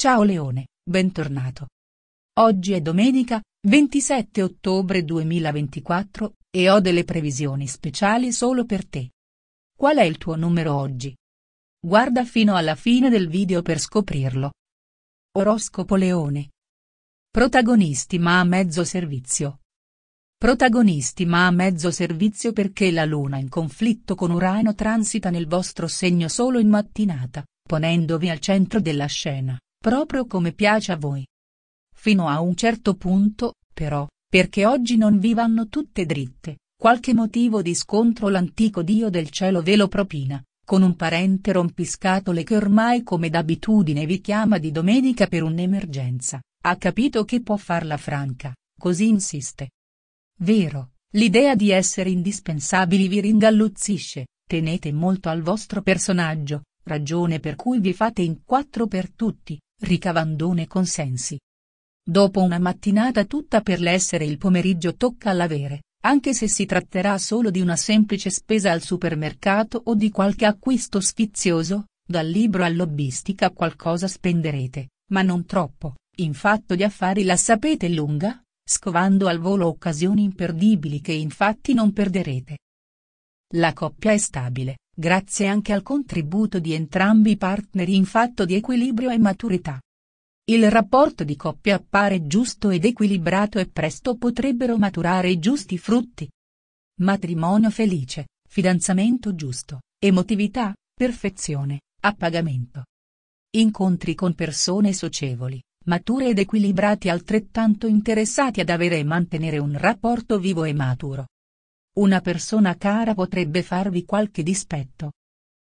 Ciao Leone, bentornato. Oggi è domenica, 27 ottobre 2024, e ho delle previsioni speciali solo per te. Qual è il tuo numero oggi? Guarda fino alla fine del video per scoprirlo. Oroscopo Leone. Protagonisti ma a mezzo servizio. Protagonisti ma a mezzo servizio perché la Luna in conflitto con Urano transita nel vostro segno solo in mattinata, ponendovi al centro della scena proprio come piace a voi. Fino a un certo punto, però, perché oggi non vi vanno tutte dritte, qualche motivo di scontro l'antico dio del cielo ve lo propina, con un parente rompiscatole che ormai come d'abitudine vi chiama di domenica per un'emergenza, ha capito che può farla franca, così insiste. Vero, l'idea di essere indispensabili vi ringalluzzisce, tenete molto al vostro personaggio, ragione per cui vi fate in quattro per tutti, ricavandone consensi. Dopo una mattinata tutta per l'essere il pomeriggio tocca all'avere, anche se si tratterà solo di una semplice spesa al supermercato o di qualche acquisto sfizioso, dal libro all'obbistica qualcosa spenderete, ma non troppo, in fatto di affari la sapete lunga, scovando al volo occasioni imperdibili che infatti non perderete. La coppia è stabile, grazie anche al contributo di entrambi i partner in fatto di equilibrio e maturità. Il rapporto di coppia appare giusto ed equilibrato e presto potrebbero maturare i giusti frutti. Matrimonio felice, fidanzamento giusto, emotività, perfezione, appagamento. Incontri con persone socievoli, mature ed equilibrati altrettanto interessati ad avere e mantenere un rapporto vivo e maturo. Una persona cara potrebbe farvi qualche dispetto.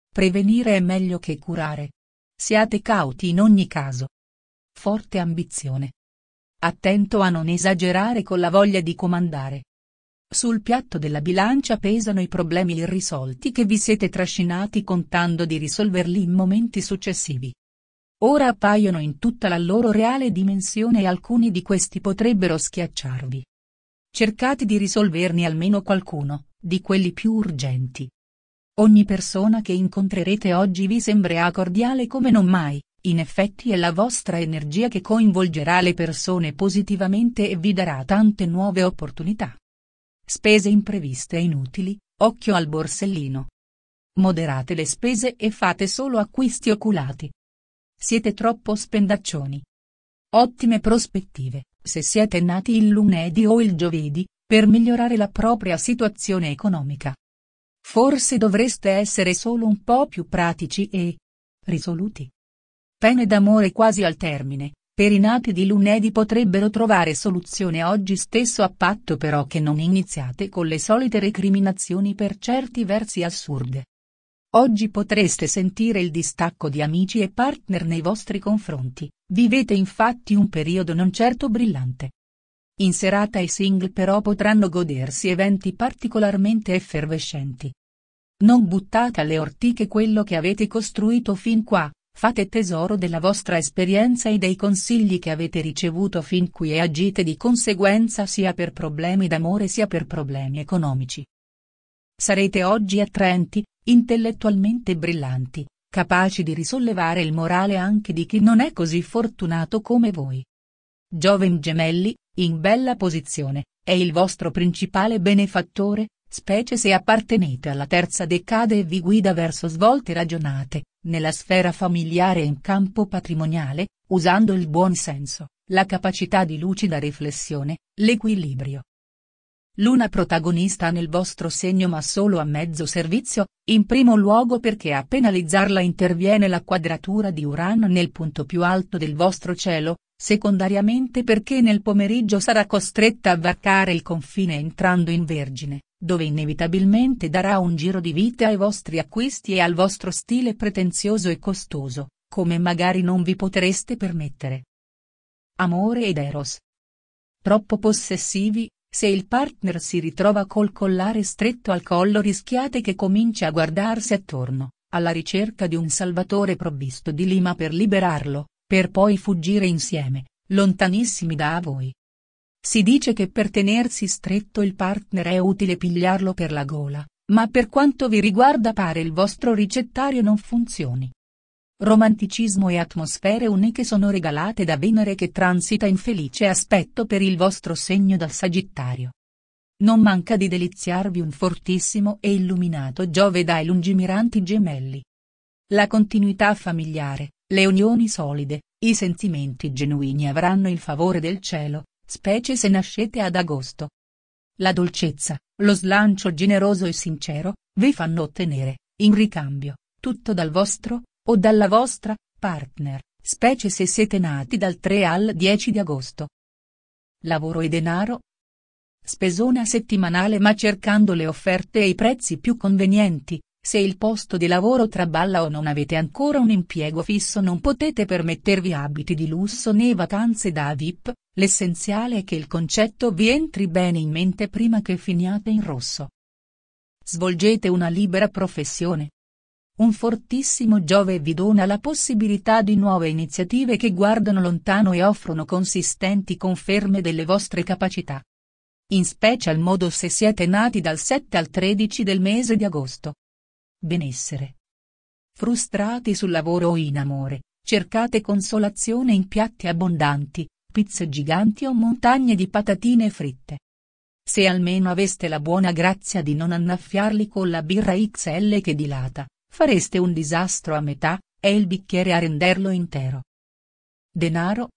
Prevenire è meglio che curare. Siate cauti in ogni caso. Forte ambizione. Attento a non esagerare con la voglia di comandare. Sul piatto della bilancia pesano i problemi irrisolti che vi siete trascinati contando di risolverli in momenti successivi. Ora appaiono in tutta la loro reale dimensione e alcuni di questi potrebbero schiacciarvi. Cercate di risolverne almeno qualcuno, di quelli più urgenti. Ogni persona che incontrerete oggi vi sembrerà cordiale come non mai, in effetti è la vostra energia che coinvolgerà le persone positivamente e vi darà tante nuove opportunità. Spese impreviste e inutili, occhio al borsellino. Moderate le spese e fate solo acquisti oculati. Siete troppo spendaccioni. Ottime prospettive. Se siete nati il lunedì o il giovedì, per migliorare la propria situazione economica. Forse dovreste essere solo un po' più pratici e risoluti. Pene d'amore quasi al termine, per i nati di lunedì potrebbero trovare soluzione oggi stesso a patto però che non iniziate con le solite recriminazioni per certi versi assurde. Oggi potreste sentire il distacco di amici e partner nei vostri confronti, vivete infatti un periodo non certo brillante. In serata i single però potranno godersi eventi particolarmente effervescenti. Non buttate alle ortiche quello che avete costruito fin qua, fate tesoro della vostra esperienza e dei consigli che avete ricevuto fin qui e agite di conseguenza sia per problemi d'amore sia per problemi economici. Sarete oggi attraenti, intellettualmente brillanti, capaci di risollevare il morale anche di chi non è così fortunato come voi. Giovem Gemelli, in bella posizione, è il vostro principale benefattore, specie se appartenete alla terza decade e vi guida verso svolte ragionate, nella sfera familiare e in campo patrimoniale, usando il buon senso, la capacità di lucida riflessione, l'equilibrio, L'una protagonista nel vostro segno ma solo a mezzo servizio, in primo luogo perché a penalizzarla interviene la quadratura di Urano nel punto più alto del vostro cielo, secondariamente perché nel pomeriggio sarà costretta a varcare il confine entrando in Vergine, dove inevitabilmente darà un giro di vite ai vostri acquisti e al vostro stile pretenzioso e costoso, come magari non vi potreste permettere. Amore ed Eros. Troppo possessivi, se il partner si ritrova col collare stretto al collo rischiate che cominci a guardarsi attorno, alla ricerca di un salvatore provvisto di lima per liberarlo, per poi fuggire insieme, lontanissimi da voi. Si dice che per tenersi stretto il partner è utile pigliarlo per la gola, ma per quanto vi riguarda pare il vostro ricettario non funzioni. Romanticismo e atmosfere uniche sono regalate da Venere che transita in felice aspetto per il vostro segno dal Sagittario. Non manca di deliziarvi un fortissimo e illuminato Giove dai lungimiranti gemelli. La continuità familiare, le unioni solide, i sentimenti genuini avranno il favore del cielo, specie se nascete ad agosto. La dolcezza, lo slancio generoso e sincero, vi fanno ottenere, in ricambio, tutto dal vostro, o dalla vostra partner, specie se siete nati dal 3 al 10 di agosto. Lavoro e denaro. Spesona settimanale ma cercando le offerte e i prezzi più convenienti, se il posto di lavoro traballa o non avete ancora un impiego fisso non potete permettervi abiti di lusso né vacanze da VIP, l'essenziale è che il concetto vi entri bene in mente prima che finiate in rosso. Svolgete una libera professione, un fortissimo Giove vi dona la possibilità di nuove iniziative che guardano lontano e offrono consistenti conferme delle vostre capacità. In special modo se siete nati dal 7 al 13 del mese di agosto. Benessere. Frustrati sul lavoro o in amore, cercate consolazione in piatti abbondanti, pizze giganti o montagne di patatine fritte. Se almeno aveste la buona grazia di non annaffiarli con la birra XL che dilata, Fareste un disastro a metà, è il bicchiere a renderlo intero. Denaro?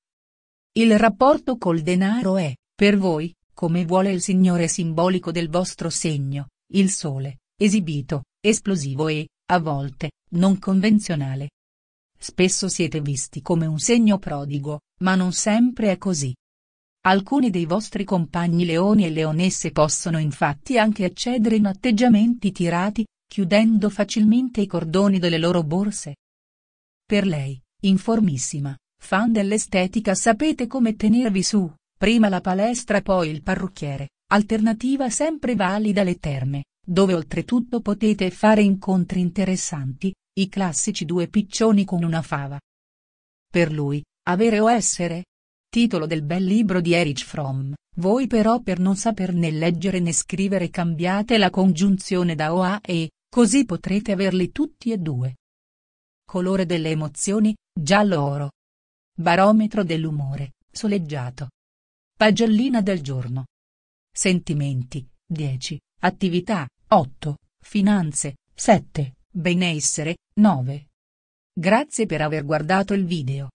Il rapporto col denaro è, per voi, come vuole il signore simbolico del vostro segno, il sole, esibito, esplosivo e, a volte, non convenzionale. Spesso siete visti come un segno prodigo, ma non sempre è così. Alcuni dei vostri compagni leoni e leonesse possono infatti anche accedere in atteggiamenti tirati, chiudendo facilmente i cordoni delle loro borse. Per lei, informissima, fan dell'estetica sapete come tenervi su, prima la palestra poi il parrucchiere, alternativa sempre valida le terme, dove oltretutto potete fare incontri interessanti, i classici due piccioni con una fava. Per lui, avere o essere? Titolo del bel libro di Erich Fromm, voi però per non saper né leggere né scrivere cambiate la congiunzione da o a e, così potrete averli tutti e due. Colore delle emozioni, giallo-oro. Barometro dell'umore, soleggiato. Pagellina del giorno. Sentimenti, 10, attività, 8, finanze, 7, benessere, 9. Grazie per aver guardato il video.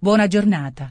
Buona giornata.